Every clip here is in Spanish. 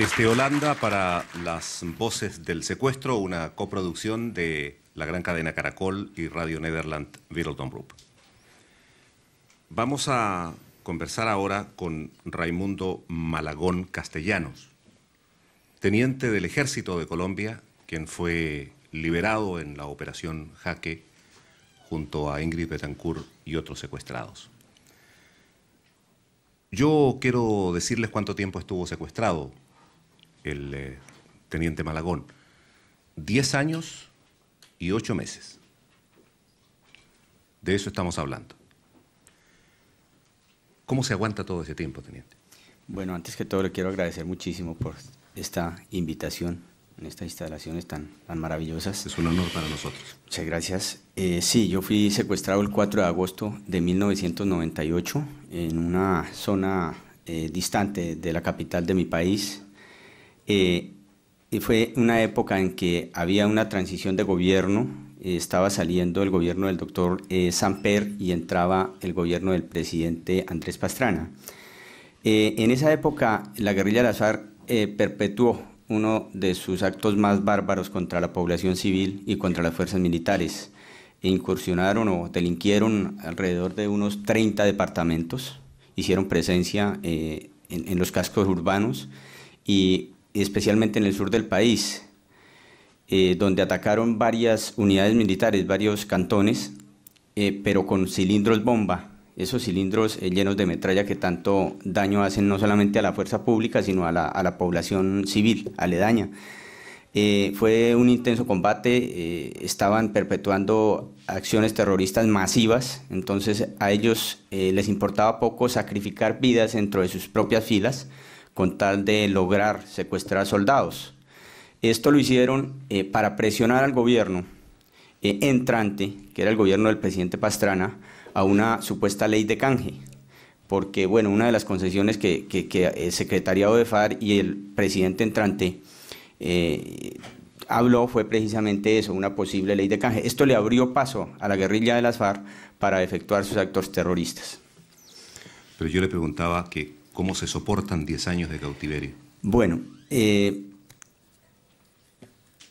Desde Holanda para Las Voces del Secuestro, una coproducción de la gran cadena Caracol y Radio Nederland Group. Vamos a conversar ahora con Raimundo Malagón Castellanos, teniente del Ejército de Colombia, quien fue liberado en la operación Jaque junto a Ingrid Betancourt y otros secuestrados. Yo quiero decirles cuánto tiempo estuvo secuestrado el eh, teniente Malagón. Diez años y ocho meses. De eso estamos hablando. ¿Cómo se aguanta todo ese tiempo, teniente? Bueno, antes que todo le quiero agradecer muchísimo por esta invitación en estas instalaciones tan, tan maravillosas. Es un honor para nosotros. Muchas gracias. Eh, sí, yo fui secuestrado el 4 de agosto de 1998 en una zona eh, distante de la capital de mi país, eh, fue una época en que había una transición de gobierno, eh, estaba saliendo el gobierno del doctor eh, Samper y entraba el gobierno del presidente Andrés Pastrana. Eh, en esa época la guerrilla al azar perpetuó uno de sus actos más bárbaros contra la población civil y contra las fuerzas militares. E incursionaron o delinquieron alrededor de unos 30 departamentos, hicieron presencia en, en, los cascos urbanos y especialmente en el sur del país, eh, donde atacaron varias unidades militares, varios cantones, eh, pero con cilindros bomba, esos cilindros eh, llenos de metralla que tanto daño hacen no solamente a la fuerza pública, sino a la población civil, aledaña. fue un intenso combate, estaban perpetuando acciones terroristas masivas, entonces a ellos les importaba poco sacrificar vidas dentro de sus propias filas, con tal de lograr secuestrar soldados. Esto lo hicieron eh, para presionar al gobierno eh, entrante, que era el gobierno del presidente Pastrana, a una supuesta ley de canje. Porque, bueno, una de las concesiones que, el secretariado de FAR y el presidente entrante eh, habló fue precisamente eso, una posible ley de canje. Esto le abrió paso a la guerrilla de las FARC para efectuar sus actos terroristas. Pero yo le preguntaba que ¿Cómo se soportan 10 años de cautiverio? Bueno, eh,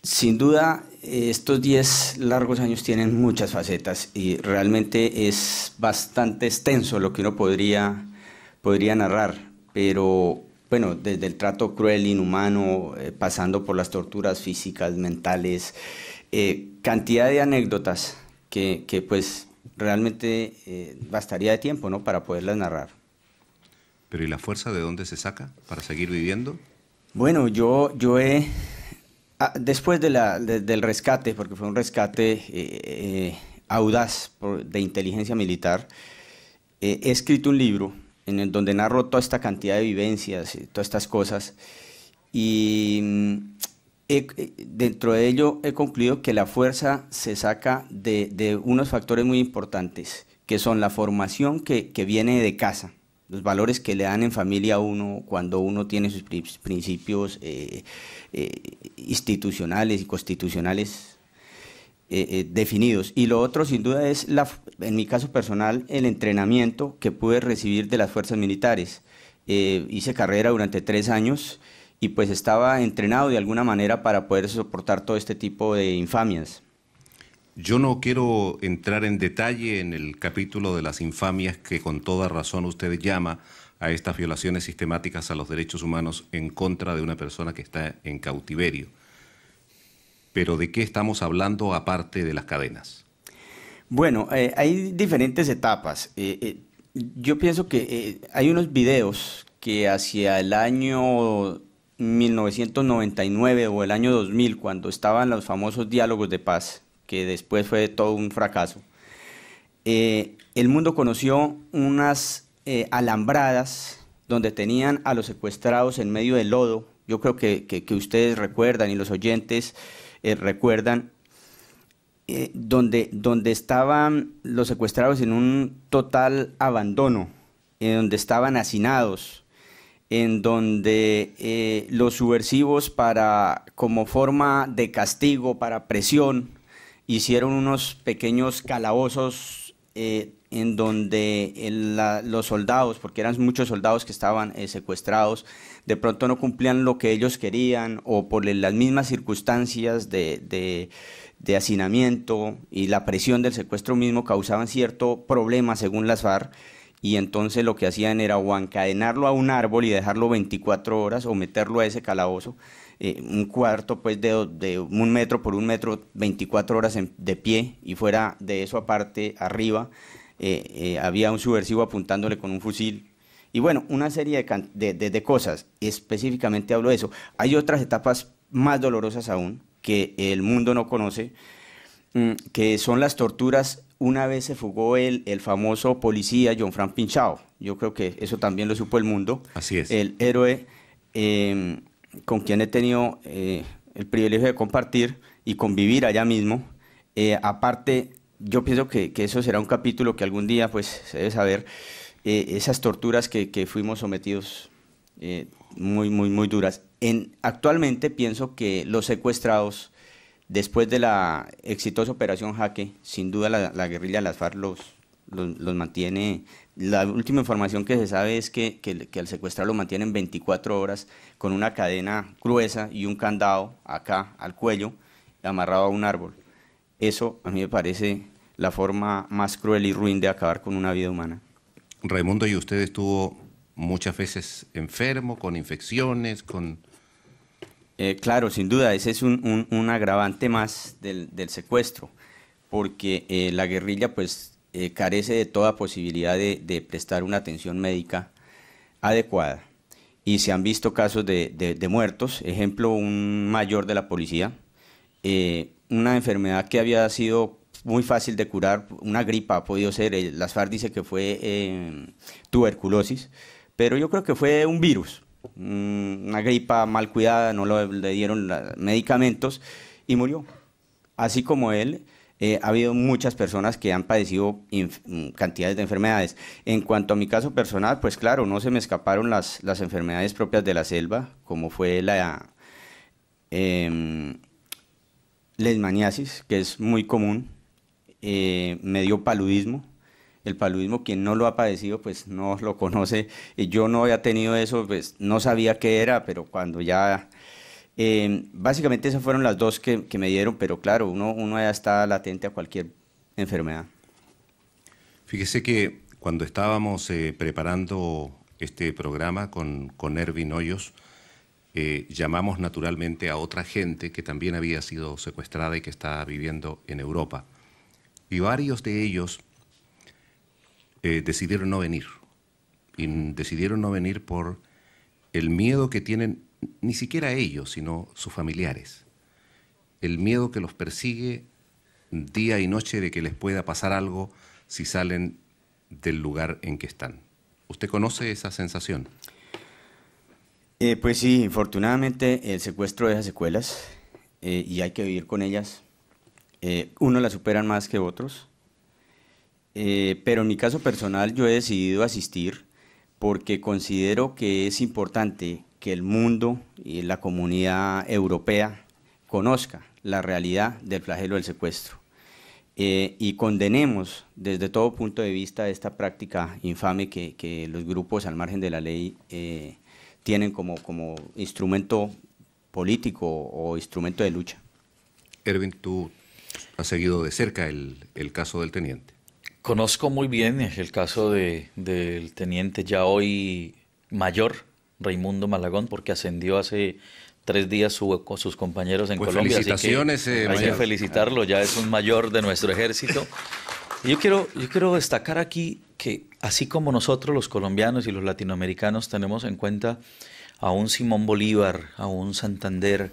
sin duda estos 10 largos años tienen muchas facetas y realmente es bastante extenso lo que uno podría, podría narrar, pero bueno, desde el trato cruel, inhumano, eh, pasando por las torturas físicas, mentales, eh, cantidad de anécdotas que, pues realmente bastaría de tiempo ¿no? para poderlas narrar. Pero ¿y la fuerza de dónde se saca para seguir viviendo? Bueno, yo, yo he... Ah, después de del rescate, porque fue un rescate eh, eh, audaz de inteligencia militar, eh, he escrito un libro en el donde narro toda esta cantidad de vivencias, y todas estas cosas, y mm, dentro de ello he concluido que la fuerza se saca de, de unos factores muy importantes, que son la formación que, que viene de casa, los valores que le dan en familia a uno cuando uno tiene sus principios eh, eh, institucionales y constitucionales eh, definidos. Y lo otro, sin duda, es, la, en mi caso personal, el entrenamiento que pude recibir de las fuerzas militares. hice carrera durante tres años y pues estaba entrenado de alguna manera para poder soportar todo este tipo de infamias. Yo no quiero entrar en detalle en el capítulo de las infamias que con toda razón usted llama a estas violaciones sistemáticas a los derechos humanos en contra de una persona que está en cautiverio. Pero ¿de qué estamos hablando aparte de las cadenas? Bueno, eh, hay diferentes etapas. Eh, eh, yo pienso que hay unos videos que hacia el año 1999 o el año 2000, cuando estaban los famosos diálogos de paz, que después fue todo un fracaso, eh, el mundo conoció unas eh, alambradas donde tenían a los secuestrados en medio del lodo. Yo creo que, ustedes recuerdan y los oyentes eh, recuerdan donde, donde estaban los secuestrados en un total abandono, en donde estaban hacinados, en donde los subversivos para como forma de castigo, para presión, hicieron unos pequeños calabozos eh, en donde los soldados, porque eran muchos soldados que estaban eh, secuestrados, de pronto no cumplían lo que ellos querían o por las mismas circunstancias de, de hacinamiento y la presión del secuestro mismo causaban cierto problema según las FARC y entonces lo que hacían era o encadenarlo a un árbol y dejarlo 24 horas o meterlo a ese calabozo eh, un cuarto pues de, un metro por un metro, 24 horas de pie y fuera de eso aparte, arriba, eh, eh, había un subversivo apuntándole con un fusil. Y bueno, una serie de, cosas, específicamente hablo de eso. Hay otras etapas más dolorosas aún que el mundo no conoce, mm, que son las torturas. Una vez se fugó el, el famoso policía John Frank Pinchao. Yo creo que eso también lo supo el mundo. Así es. El héroe em, con quien he tenido eh, el privilegio de compartir y convivir allá mismo. Eh, aparte, yo pienso que, eso será un capítulo que algún día pues, se debe saber, eh, esas torturas que, fuimos sometidos muy, muy, muy duras. actualmente pienso que los secuestrados, después de la exitosa operación Jaque, sin duda la, guerrilla de las FARC los mantiene la última información que se sabe es que, que, al secuestrarlo mantienen 24 horas con una cadena gruesa y un candado acá al cuello amarrado a un árbol. Eso a mí me parece la forma más cruel y ruin de acabar con una vida humana. Raimundo, ¿y usted estuvo muchas veces enfermo, con infecciones, con...? Eh, claro, sin duda, ese es un, agravante más del, secuestro, porque eh, la guerrilla pues eh, carece de toda posibilidad de, prestar una atención médica adecuada. Y se han visto casos de, muertos, ejemplo, un mayor de la policía, eh, una enfermedad que había sido muy fácil de curar, una gripa ha podido ser, las FARC dice que fue eh, tuberculosis, pero yo creo que fue un virus, mm, una gripa mal cuidada, no le dieron medicamentos y murió. Así como él, eh, ha habido muchas personas que han padecido mm, cantidades de enfermedades. En cuanto a mi caso personal, pues claro, no se me escaparon las, las enfermedades propias de la selva, como fue la em, lesmaniasis, que es muy común, eh, me dio paludismo. El paludismo, quien no lo ha padecido, pues no lo conoce. Eh, yo no había tenido eso, pues no sabía qué era, pero cuando ya Em, básicamente esas fueron las dos que, me dieron, pero claro, uno, ya está latente a cualquier enfermedad. Fíjese que cuando estábamos eh, preparando este programa con, con Ervin Hoyos, eh, llamamos naturalmente a otra gente que también había sido secuestrada y que está viviendo en Europa. Y varios de ellos eh, decidieron no venir. Y decidieron no venir por el miedo que tienen ni siquiera ellos, sino sus familiares. El miedo que los persigue día y noche de que les pueda pasar algo si salen del lugar en que están. ¿Usted conoce esa sensación? Eh, pues sí, infortunadamente el secuestro deja secuelas eh, y hay que vivir con ellas. Eh, uno unos las superan más que otros, pero en mi caso personal yo he decidido asistir porque considero que es importante que el mundo y la comunidad europea conozca la realidad del flagelo del secuestro eh, y condenemos desde todo punto de vista esta práctica infame que, los grupos al margen de la ley eh, tienen como, como instrumento político o instrumento de lucha. Erwin, tú has seguido de cerca el, caso del teniente. Conozco muy bien el caso del teniente ya hoy mayor, Raimundo Malagón porque ascendió hace tres días su, sus compañeros en pues Colombia. Felicitaciones, eh, hay que felicitarlo, ya es un mayor de nuestro ejército. yo quiero, yo quiero destacar aquí que así como nosotros los colombianos y los latinoamericanos tenemos en cuenta a un Simón Bolívar, a un Santander,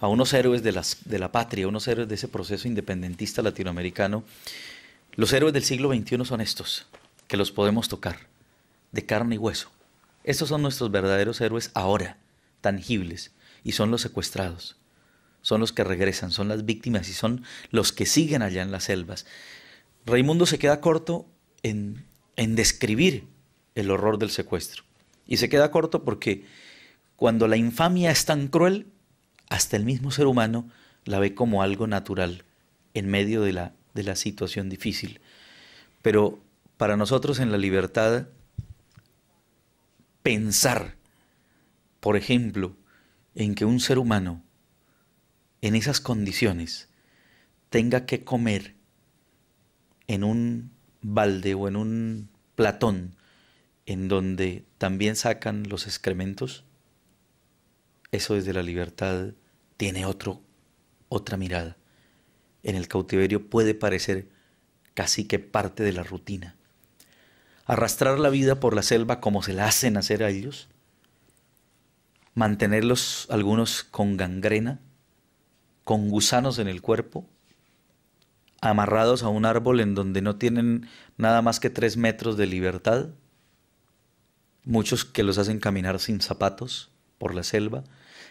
a unos héroes de, las, de la patria, unos héroes de ese proceso independentista latinoamericano, los héroes del siglo XXI son estos, que los podemos tocar, de carne y hueso, estos son nuestros verdaderos héroes ahora, tangibles, y son los secuestrados, son los que regresan, son las víctimas y son los que siguen allá en las selvas. Raimundo se queda corto en, describir el horror del secuestro. Y se queda corto porque cuando la infamia es tan cruel, hasta el mismo ser humano la ve como algo natural en medio de la situación difícil. Pero para nosotros en la libertad pensar, por ejemplo, en que un ser humano en esas condiciones tenga que comer en un balde o en un platón en donde también sacan los excrementos, eso desde la libertad tiene otro, otra mirada. En el cautiverio puede parecer casi que parte de la rutina arrastrar la vida por la selva como se la hacen hacer a ellos, mantenerlos algunos con gangrena, con gusanos en el cuerpo, amarrados a un árbol en donde no tienen nada más que tres metros de libertad, muchos que los hacen caminar sin zapatos por la selva,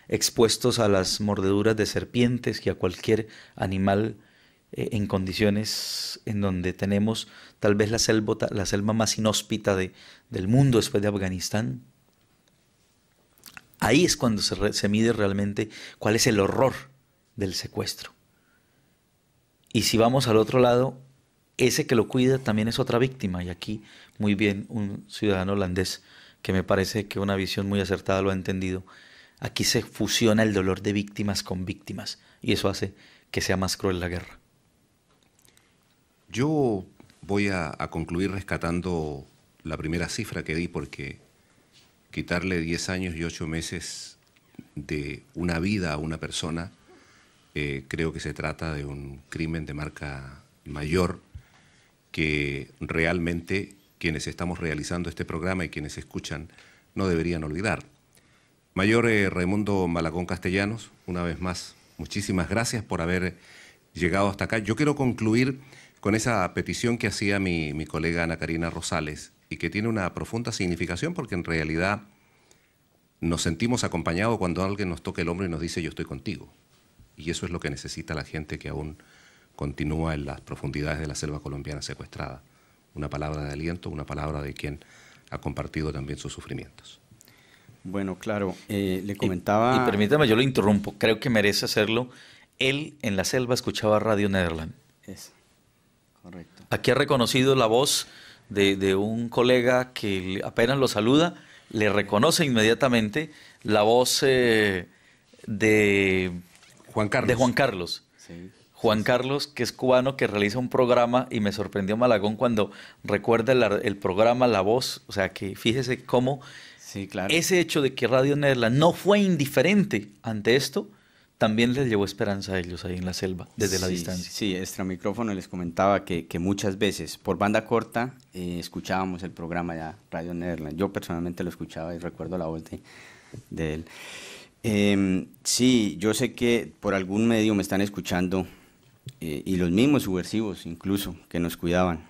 expuestos a las mordeduras de serpientes y a cualquier animal eh, en condiciones en donde tenemos tal vez la, la selva más inhóspita de, del mundo después de Afganistán. Ahí es cuando se, se mide realmente cuál es el horror del secuestro. Y si vamos al otro lado, ese que lo cuida también es otra víctima. Y aquí, muy bien, un ciudadano holandés que me parece que una visión muy acertada lo ha entendido. Aquí se fusiona el dolor de víctimas con víctimas y eso hace que sea más cruel la guerra. Yo voy a, concluir rescatando la primera cifra que di porque quitarle 10 años y 8 meses de una vida a una persona, eh, creo que se trata de un crimen de marca mayor que realmente quienes estamos realizando este programa y quienes escuchan no deberían olvidar. Mayor eh, Raimundo Malagón Castellanos, una vez más, muchísimas gracias por haber llegado hasta acá. Yo quiero concluir con esa petición que hacía mi, colega Ana Karina Rosales y que tiene una profunda significación porque en realidad nos sentimos acompañados cuando alguien nos toca el hombro y nos dice yo estoy contigo. Y eso es lo que necesita la gente que aún continúa en las profundidades de la selva colombiana secuestrada. Una palabra de aliento, una palabra de quien ha compartido también sus sufrimientos. Bueno, claro, eh, le comentaba... Y, permítame, yo lo interrumpo, creo que merece hacerlo. Él en la selva escuchaba Radio Nederland. Aquí ha reconocido la voz de, un colega que apenas lo saluda, le reconoce inmediatamente la voz eh, de Juan Carlos. De Juan Carlos. Juan Carlos, que es cubano, que realiza un programa y me sorprendió Malagón cuando recuerda el, programa La Voz. O sea, que fíjese cómo ese hecho de que Radio Nerla no fue indiferente ante esto, también les llevó esperanza a ellos ahí en la selva, desde la distancia. Sí, extra este micrófono les comentaba que, muchas veces por banda corta eh, escuchábamos el programa ya Radio Netherlands. Yo personalmente lo escuchaba y recuerdo la voz de, él. Em, sí, yo sé que por algún medio me están escuchando eh, y los mismos subversivos incluso que nos cuidaban.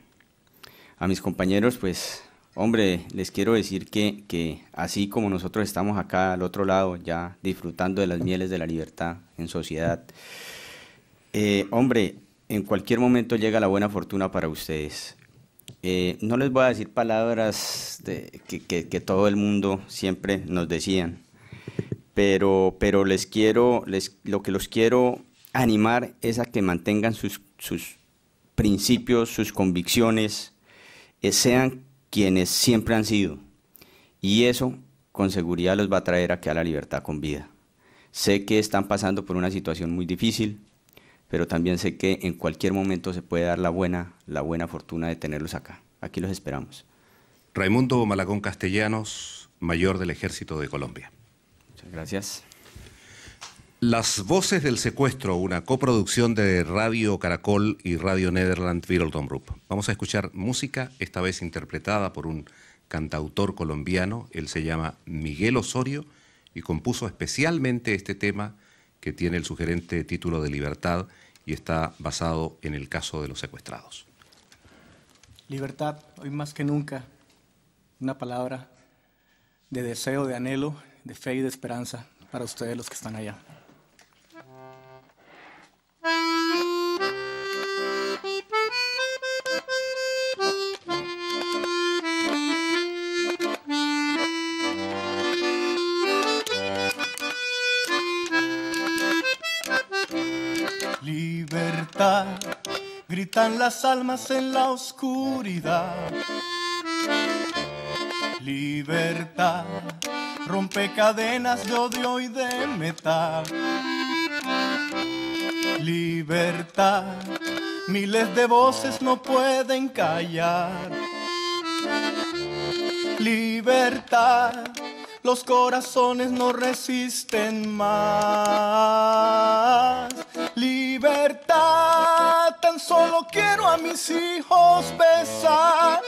A mis compañeros pues Hombre, les quiero decir que, así como nosotros estamos acá al otro lado, ya disfrutando de las mieles de la libertad en sociedad, eh, hombre, en cualquier momento llega la buena fortuna para ustedes. Eh, no les voy a decir palabras que, todo el mundo siempre nos decían, pero, pero les quiero, les, lo que los quiero animar es a que mantengan sus, principios, sus convicciones, eh, sean quienes siempre han sido. Y eso con seguridad los va a traer aquí a la libertad con vida. Sé que están pasando por una situación muy difícil, pero también sé que en cualquier momento se puede dar la buena, la buena fortuna de tenerlos acá. Aquí los esperamos. Raimundo Malagón Castellanos, mayor del Ejército de Colombia. Muchas gracias. Las voces del secuestro, una coproducción de Radio Caracol y Radio Nederland Dome Group. Vamos a escuchar música, esta vez interpretada por un cantautor colombiano, él se llama Miguel Osorio y compuso especialmente este tema que tiene el sugerente título de Libertad y está basado en el caso de los secuestrados. Libertad, hoy más que nunca, una palabra de deseo, de anhelo, de fe y de esperanza para ustedes los que están allá. Gritan las almas en la oscuridad. Libertad, rompe cadenas de odio y de metal. Libertad, miles de voces no pueden callar. Libertad, los corazones no resisten más libertad. Tan solo quiero a mis hijos besar.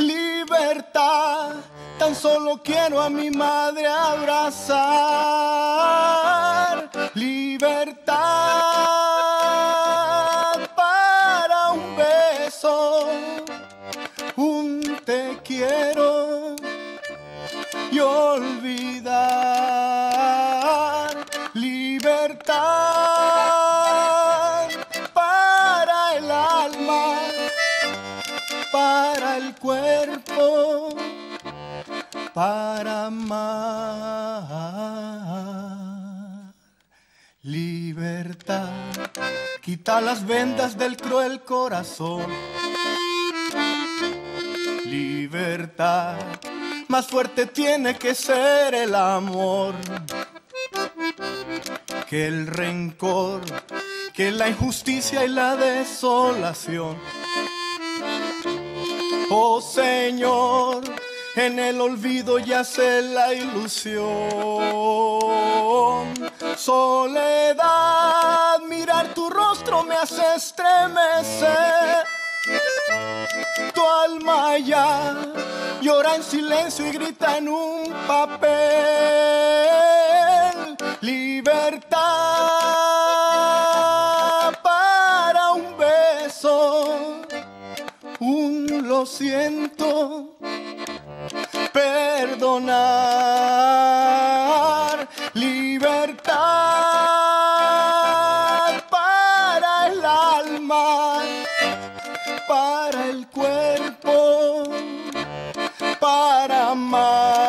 Libertad, tan solo quiero a mi madre abrazar. Libertad. para amar. Libertad, quita las vendas del cruel corazón. Libertad, más fuerte tiene que ser el amor que el rencor, que la injusticia y la desolación. Oh Señor, en el olvido yace la ilusión. Soledad, mirar tu rostro me hace estremecer. Tu alma ya llora en silencio y grita en un papel. Libertad para un beso, un lo siento perdonar. Libertad para el alma, para el cuerpo, para amar.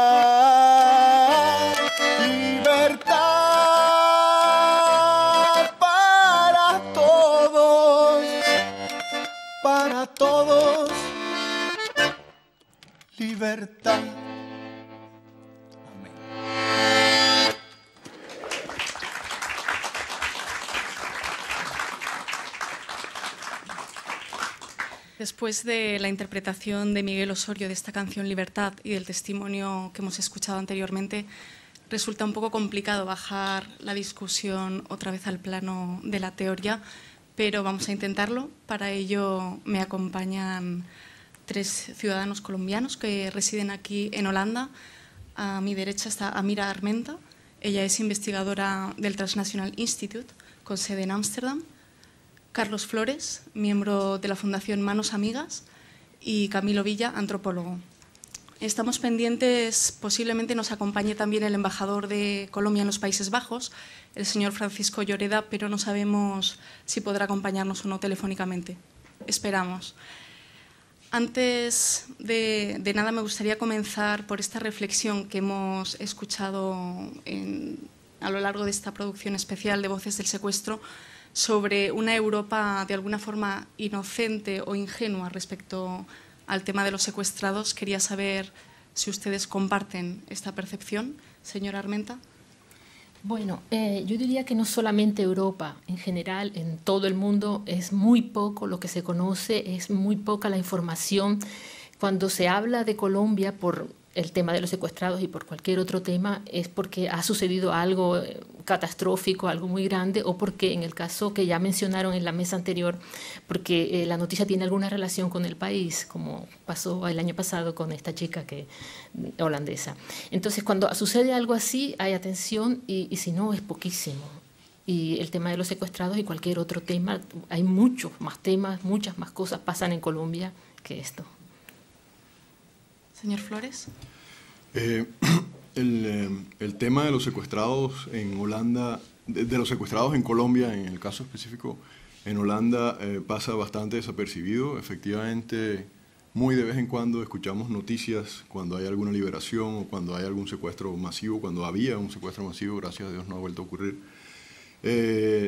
después de la interpretación de Miguel Osorio de esta canción Libertad y del testimonio que hemos escuchado anteriormente, resulta un poco complicado bajar la discusión otra vez al plano de la teoría, pero vamos a intentarlo. Para ello me acompañan tres ciudadanos colombianos que residen aquí en Holanda. A mi derecha está Amira Armenta. Ella es investigadora del Transnational Institute con sede en Ámsterdam. Carlos Flores, miembro de la Fundación Manos Amigas, y Camilo Villa, antropólogo. Estamos pendientes, posiblemente nos acompañe también el embajador de Colombia en los Países Bajos, el señor Francisco Lloreda, pero no sabemos si podrá acompañarnos o no telefónicamente. Esperamos. Antes de, nada, me gustaría comenzar por esta reflexión que hemos escuchado a lo largo de esta producción especial de Voces del Secuestro sobre una Europa de alguna forma inocente o ingenua respecto al tema de los secuestrados. Quería saber si ustedes comparten esta percepción, señora Armenta. Bueno, eh, yo diría que no solamente Europa, en general, en todo el mundo es muy poco lo que se conoce, es muy poca la información. Cuando se habla de Colombia por el tema de los secuestrados y por cualquier otro tema es porque ha sucedido algo eh, catastrófico, algo muy grande, o porque en el caso que ya mencionaron en la mesa anterior, porque eh, la noticia tiene alguna relación con el país, como pasó el año pasado con esta chica que, mm, holandesa. Entonces, cuando sucede algo así, hay atención y, y si no, es poquísimo y el tema de los secuestrados y cualquier otro tema. Hay muchos más temas, muchas más cosas pasan en Colombia que esto. Señor Flores. Eh, eh, el, tema de los secuestrados en Holanda, de, los secuestrados en Colombia, en el caso específico, en Holanda eh, pasa bastante desapercibido. Efectivamente, muy de vez en cuando escuchamos noticias cuando hay alguna liberación o cuando hay algún secuestro masivo, cuando había un secuestro masivo, gracias a Dios no ha vuelto a ocurrir.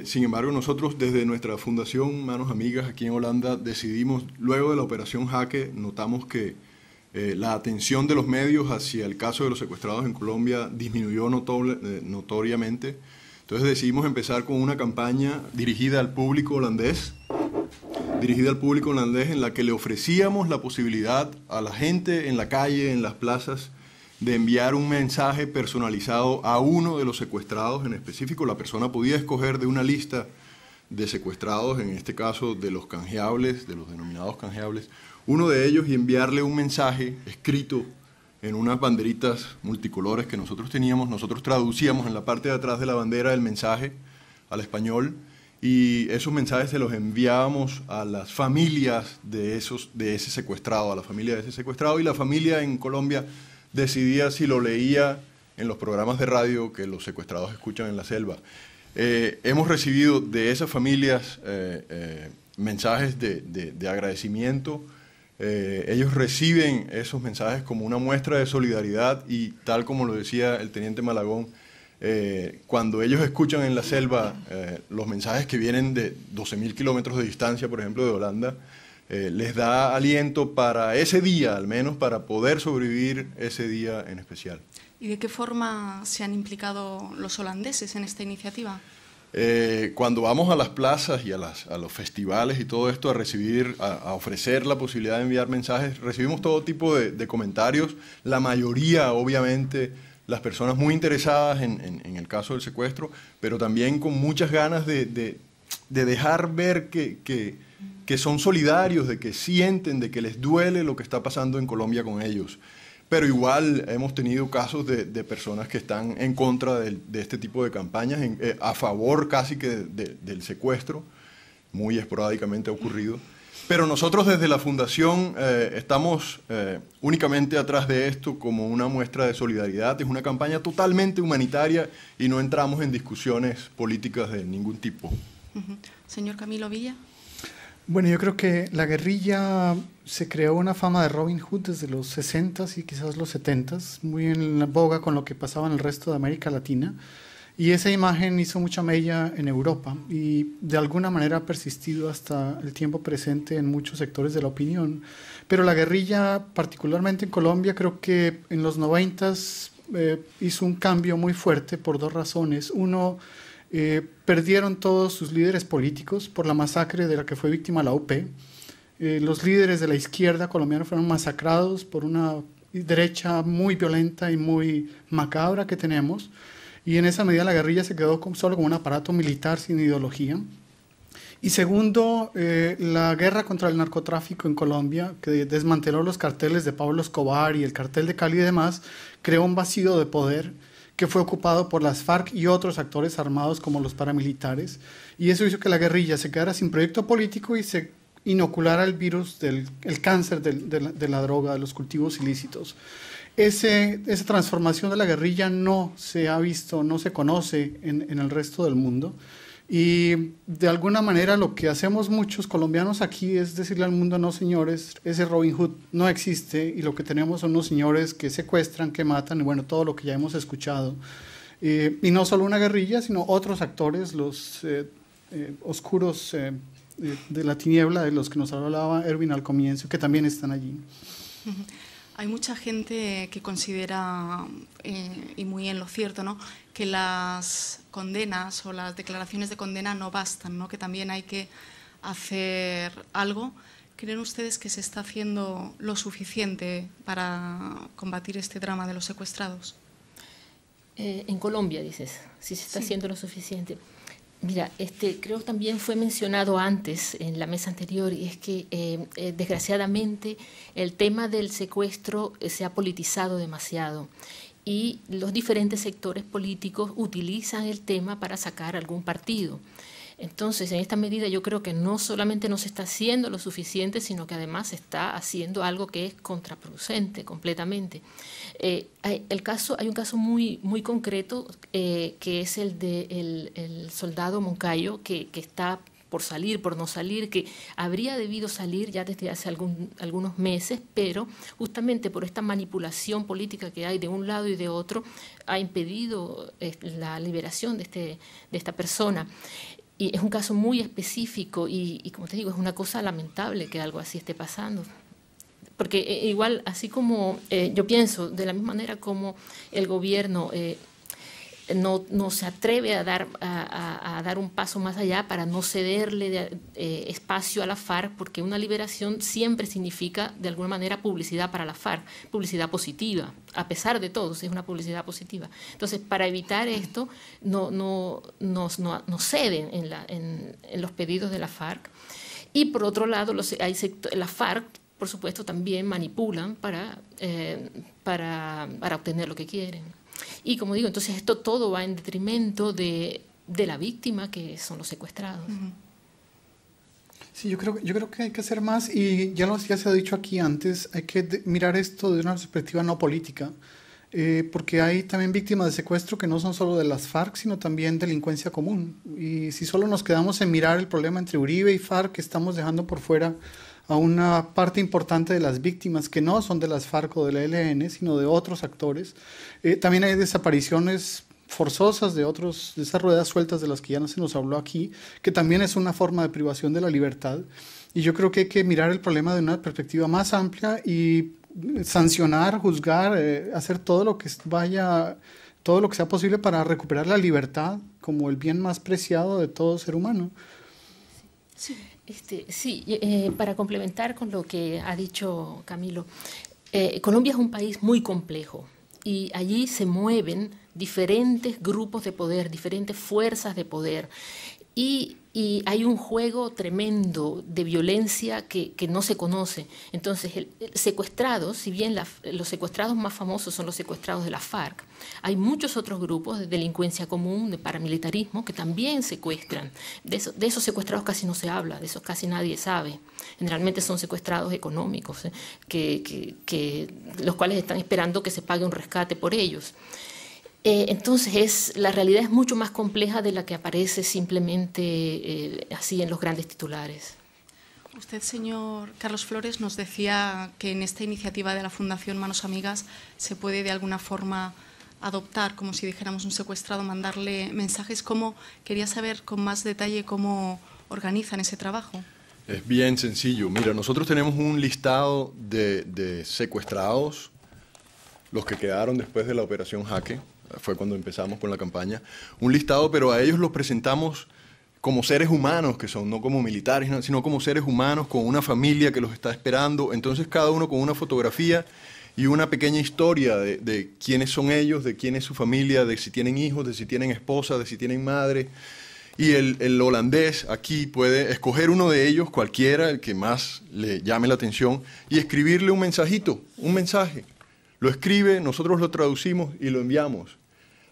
sin embargo, nosotros desde nuestra fundación Manos Amigas aquí en Holanda decidimos, luego de la operación Jaque, notamos que eh, la atención de los medios hacia el caso de los secuestrados en Colombia disminuyó eh, notoriamente. Entonces decidimos empezar con una campaña dirigida al público holandés, dirigida al público holandés en la que le ofrecíamos la posibilidad a la gente en la calle, en las plazas, de enviar un mensaje personalizado a uno de los secuestrados en específico. La persona podía escoger de una lista de secuestrados, en este caso de los canjeables, de los denominados canjeables, uno de ellos y enviarle un mensaje escrito en unas banderitas multicolores que nosotros teníamos. Nosotros traducíamos en la parte de atrás de la bandera el mensaje al español y esos mensajes se los enviábamos a las familias de, esos, de ese secuestrado, a la familia de ese secuestrado y la familia en Colombia decidía si lo leía en los programas de radio que los secuestrados escuchan en la selva. Eh, hemos recibido de esas familias eh, eh, mensajes de, de agradecimiento, eh, ellos reciben esos mensajes como una muestra de solidaridad y tal como lo decía el teniente Malagón, eh, cuando ellos escuchan en la selva eh, los mensajes que vienen de 12.000 kilómetros de distancia, por ejemplo, de Holanda, les da aliento para ese día, al menos para poder sobrevivir ese día en especial. ¿Y de qué forma se han implicado los holandeses en esta iniciativa? Eh, cuando vamos a las plazas y a, los festivales y todo esto a recibir, a, ofrecer la posibilidad de enviar mensajes, recibimos todo tipo de, comentarios, la mayoría obviamente las personas muy interesadas en, el caso del secuestro, pero también con muchas ganas de, dejar ver que, son solidarios, de que sienten, de que les duele lo que está pasando en Colombia con ellos. Pero igual hemos tenido casos de, personas que están en contra de, este tipo de campañas, eh, a favor casi que del secuestro, muy esporádicamente ha ocurrido. Pero nosotros desde la Fundación eh, estamos eh, únicamente atrás de esto como una muestra de solidaridad. Es una campaña totalmente humanitaria y no entramos en discusiones políticas de ningún tipo. Señor Camilo Villa. Bueno, yo creo que la guerrilla se creó una fama de Robin Hood desde los 60s y quizás los 70s, muy en la boga con lo que pasaba en el resto de América Latina. Y esa imagen hizo mucha mella en Europa y de alguna manera ha persistido hasta el tiempo presente en muchos sectores de la opinión. Pero la guerrilla, particularmente en Colombia, creo que en los 90s eh, hizo un cambio muy fuerte por dos razones. Uno, eh, perdieron todos sus líderes políticos por la masacre de la que fue víctima la UP eh, los líderes de la izquierda colombiana fueron masacrados por una derecha muy violenta y muy macabra que tenemos. Y en esa medida la guerrilla se quedó solo como un aparato militar sin ideología. Y segundo, eh, la guerra contra el narcotráfico en Colombia, que desmanteló los carteles de Pablo Escobar y el cartel de Cali y demás, creó un vacío de poder que fue ocupado por las FARC y otros actores armados como los paramilitares. Y eso hizo que la guerrilla se quedara sin proyecto político y se inocular al virus del el cáncer de, la, droga, de los cultivos ilícitos. Ese, esa transformación de la guerrilla no se ha visto, no se conoce en, el resto del mundo. Y de alguna manera lo que hacemos muchos colombianos aquí es decirle al mundo, no señores, ese Robin Hood no existe y lo que tenemos son unos señores que secuestran, que matan y bueno, todo lo que ya hemos escuchado. Eh, y no solo una guerrilla, sino otros actores, los eh, eh, oscuros de, la tiniebla de los que nos hablaba Erwin al comienzo, que también están allí. Hay mucha gente que considera, eh, y muy en lo cierto, ¿no? que las condenas o las declaraciones de condena no bastan, ¿no? que también hay que hacer algo. ¿Creen ustedes que se está haciendo lo suficiente para combatir este drama de los secuestrados? Eh, en Colombia, dices, si se está haciendo lo suficiente. Mira, este, creo también fue mencionado antes en la mesa anterior, y es que eh, eh, desgraciadamente el tema del secuestro eh, se ha politizado demasiado y los diferentes sectores políticos utilizan el tema para sacar algún partido. Entonces, en esta medida yo creo que no solamente no se está haciendo lo suficiente, sino que además se está haciendo algo que es contraproducente completamente. Eh, hay, el caso, hay un caso muy, muy concreto eh, que es el del soldado Moncayo que, está por salir, por no salir, que habría debido salir ya desde hace algún, algunos meses, pero justamente por esta manipulación política que hay de un lado y de otro, ha impedido eh, la liberación de, este, de esta persona. Y es un caso muy específico y, como te digo, es una cosa lamentable que algo así esté pasando. Porque eh, igual, así como eh, yo pienso, de la misma manera como el gobierno eh, no, se atreve a dar, a, dar un paso más allá para no cederle eh, espacio a la FARC, porque una liberación siempre significa, de alguna manera, publicidad para la FARC, publicidad positiva, a pesar de todo, es una publicidad positiva. Entonces, para evitar esto, no, ceden en, los pedidos de la FARC. Y por otro lado, la FARC por supuesto, también manipulan eh, para, para obtener lo que quieren. Y como digo, entonces esto todo va en detrimento de, de la víctima, que son los secuestrados. Sí, yo creo, yo creo que hay que hacer más y ya, lo, se ha dicho aquí antes, hay que mirar esto de una perspectiva no política, eh, porque hay también víctimas de secuestro que no son solo de las FARC, sino también delincuencia común. Y si solo nos quedamos en mirar el problema entre Uribe y FARC, estamos dejando por fuera a una parte importante de las víctimas que no son de las FARC o de la ELN, sino de otros actores. Eh, también hay desapariciones forzosas de otros, de esas ruedas sueltas de las que ya no se nos habló aquí, que también es una forma de privación de la libertad. Y yo creo que hay que mirar el problema de una perspectiva más amplia y sancionar, juzgar, eh, hacer todo lo que vaya, todo lo que sea posible para recuperar la libertad como el bien más preciado de todo ser humano. Sí. Este, sí, eh, para complementar con lo que ha dicho Camilo, eh, Colombia es un país muy complejo y allí se mueven diferentes grupos de poder, diferentes fuerzas de poder. Y y hay un juego tremendo de violencia que, no se conoce. Entonces, secuestrados, si bien los secuestrados más famosos son los secuestrados de la FARC, hay muchos otros grupos de delincuencia común, de paramilitarismo, que también secuestran. De, esos secuestrados casi no se habla, de esos casi nadie sabe. Generalmente son secuestrados económicos, eh, los cuales están esperando que se pague un rescate por ellos. Eh, entonces la realidad es mucho más compleja de la que aparece simplemente eh, así en los grandes titulares. Usted, señor Carlos Flores, nos decía que en esta iniciativa de la Fundación Manos Amigas se puede de alguna forma adoptar, como si dijéramos un secuestrado, mandarle mensajes. ¿Cómo quería saber con más detalle cómo organizan ese trabajo? Es bien sencillo. Mira, nosotros tenemos un listado de, de secuestrados, los que quedaron después de la operación Jaque fue cuando empezamos con la campaña, un listado, pero a ellos los presentamos como seres humanos que son, no como militares, sino como seres humanos, con una familia que los está esperando. Entonces cada uno con una fotografía y una pequeña historia de, quiénes son ellos, de quién es su familia, de si tienen hijos, de si tienen esposa, de si tienen madre. Y el, holandés aquí puede escoger uno de ellos, cualquiera, el que más le llame la atención, y escribirle un mensajito, un mensaje. Lo escribe, nosotros lo traducimos y lo enviamos.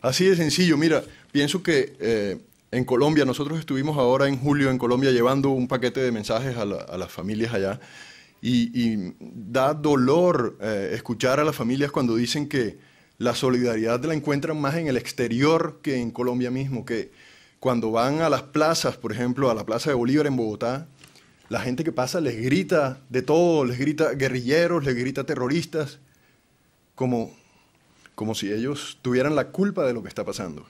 Así de sencillo, mira, pienso que eh, en Colombia, nosotros estuvimos ahora en julio en Colombia llevando un paquete de mensajes a, las familias allá y, da dolor eh, escuchar a las familias cuando dicen que la solidaridad la encuentran más en el exterior que en Colombia mismo, que cuando van a las plazas, por ejemplo, a la Plaza de Bolívar en Bogotá, la gente que pasa les grita de todo, les grita guerrilleros, les grita terroristas, como como si ellos tuvieran la culpa de lo que está pasando.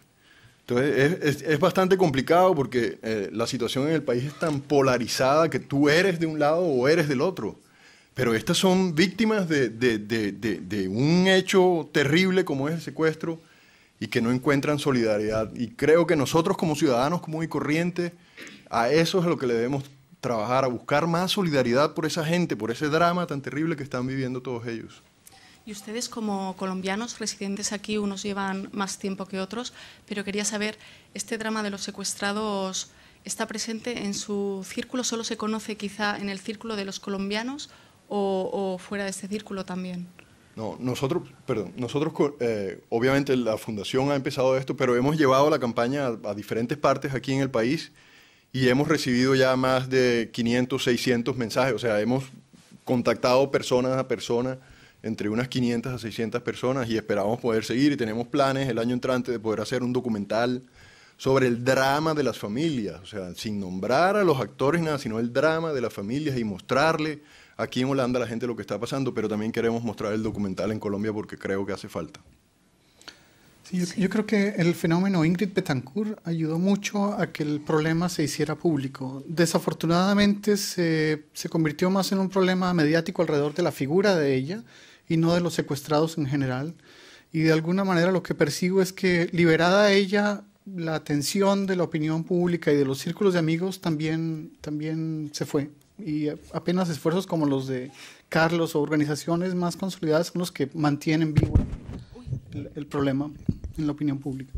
Entonces es, bastante complicado porque eh, la situación en el país es tan polarizada que tú eres de un lado o eres del otro. Pero estas son víctimas de, un hecho terrible como es el secuestro y que no encuentran solidaridad. Y creo que nosotros como ciudadanos comunes y corriente, a eso es a lo que le debemos trabajar, a buscar más solidaridad por esa gente, por ese drama tan terrible que están viviendo todos ellos. Y ustedes como colombianos residentes aquí, unos llevan más tiempo que otros, pero quería saber, ¿este drama de los secuestrados está presente en su círculo? ¿Solo se conoce quizá en el círculo de los colombianos o, fuera de este círculo también? No, nosotros, perdón, nosotros eh, obviamente la fundación ha empezado esto, pero hemos llevado la campaña a, diferentes partes aquí en el país y hemos recibido ya más de 500, 600 mensajes, o sea, hemos contactado personas a persona entre unas 500 a 600 personas y esperamos poder seguir y tenemos planes el año entrante de poder hacer un documental sobre el drama de las familias, o sea, sin nombrar a los actores nada, sino el drama de las familias y mostrarle aquí en Holanda a la gente lo que está pasando, pero también queremos mostrar el documental en Colombia porque creo que hace falta yo, creo que el fenómeno Ingrid Betancourt ayudó mucho a que el problema se hiciera público. Desafortunadamente se, se convirtió más en un problema mediático alrededor de la figura de ella y no de los secuestrados en general. Y de alguna manera lo que percibo es que liberada ella, la atención de la opinión pública y de los círculos de amigos también, también se fue. Y apenas esfuerzos como los de Carlos o organizaciones más consolidadas son los que mantienen vivo el problema en la opinión pública.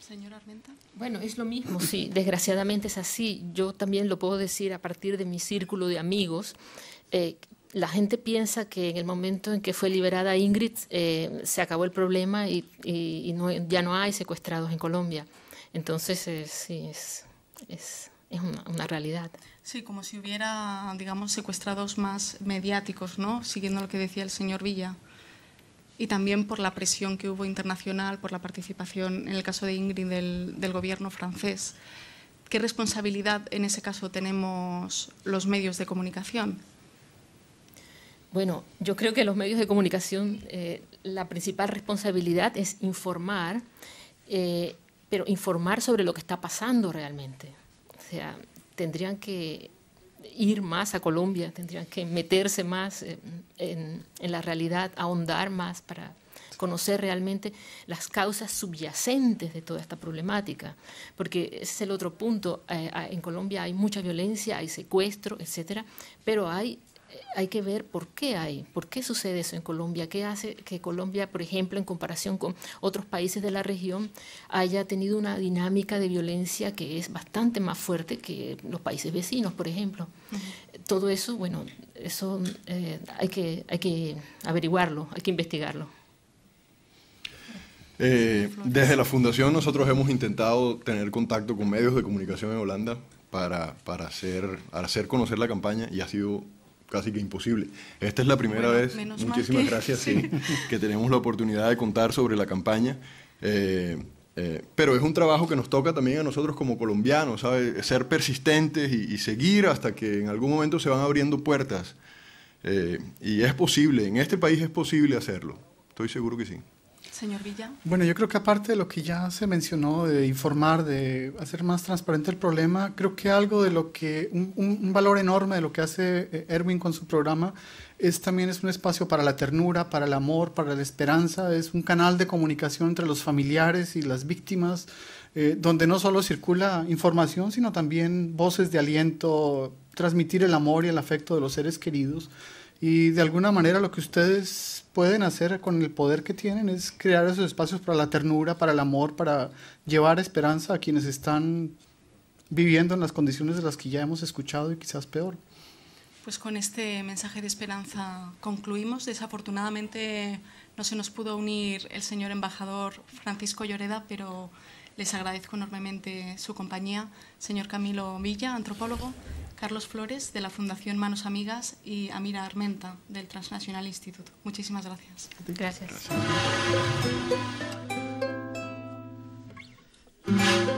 Señora Armenta. Bueno, es lo mismo, sí, desgraciadamente es así. Yo también lo puedo decir a partir de mi círculo de amigos. Eh, la gente piensa que en el momento en que fue liberada Ingrid eh, se acabó el problema y, ya no hay secuestrados en Colombia. Entonces, eh, sí, es, una, realidad. Sí, como si hubiera, digamos, secuestrados más mediáticos, ¿no? Siguiendo lo que decía el señor Villa y también por la presión que hubo internacional, por la participación, en el caso de Ingrid, del, gobierno francés. ¿Qué responsabilidad en ese caso tenemos los medios de comunicación? Bueno, yo creo que los medios de comunicación, eh, la principal responsabilidad es informar, eh, pero informar sobre lo que está pasando realmente. O sea, tendrían que ir más a Colombia, tendrían que meterse más eh, en, la realidad, ahondar más para conocer realmente las causas subyacentes de toda esta problemática, porque ese es el otro punto. Eh, en Colombia hay mucha violencia, hay secuestro, etcétera, pero hay hay que ver por qué hay, por qué sucede eso en Colombia, qué hace que Colombia, por ejemplo, en comparación con otros países de la región, haya tenido una dinámica de violencia que es bastante más fuerte que los países vecinos, por ejemplo. Todo eso, bueno, eso eh, hay, que, hay que averiguarlo, hay que investigarlo. Eh, desde la fundación nosotros hemos intentado tener contacto con medios de comunicación en Holanda para, hacer, hacer conocer la campaña y ha sido casi que imposible. Esta es la primera vez, muchísimas gracias, que tenemos la oportunidad de contar sobre la campaña. Eh, eh, pero es un trabajo que nos toca también a nosotros como colombianos, ¿sabe? ser persistentes y, seguir hasta que en algún momento se van abriendo puertas. Eh, y es posible, en este país es posible hacerlo, estoy seguro que sí. Señor Villa. Bueno, yo creo que aparte de lo que ya se mencionó, de informar, de hacer más transparente el problema, creo que algo de lo que, un, valor enorme de lo que hace eh, Erwin con su programa es también es un espacio para la ternura, para el amor, para la esperanza, es un canal de comunicación entre los familiares y las víctimas, eh, donde no solo circula información, sino también voces de aliento, transmitir el amor y el afecto de los seres queridos. Y de alguna manera lo que ustedes pueden hacer con el poder que tienen es crear esos espacios para la ternura, para el amor, para llevar esperanza a quienes están viviendo en las condiciones de las que ya hemos escuchado y quizás peor. Pues con este mensaje de esperanza concluimos. Desafortunadamente no se nos pudo unir el señor embajador Francisco Lloreda, pero les agradezco enormemente su compañía. Señor Camilo Villa, antropólogo, Carlos Flores, de la Fundación Manos Amigas, y Amira Armenta, del Transnational Institute. Muchísimas gracias. Gracias. gracias.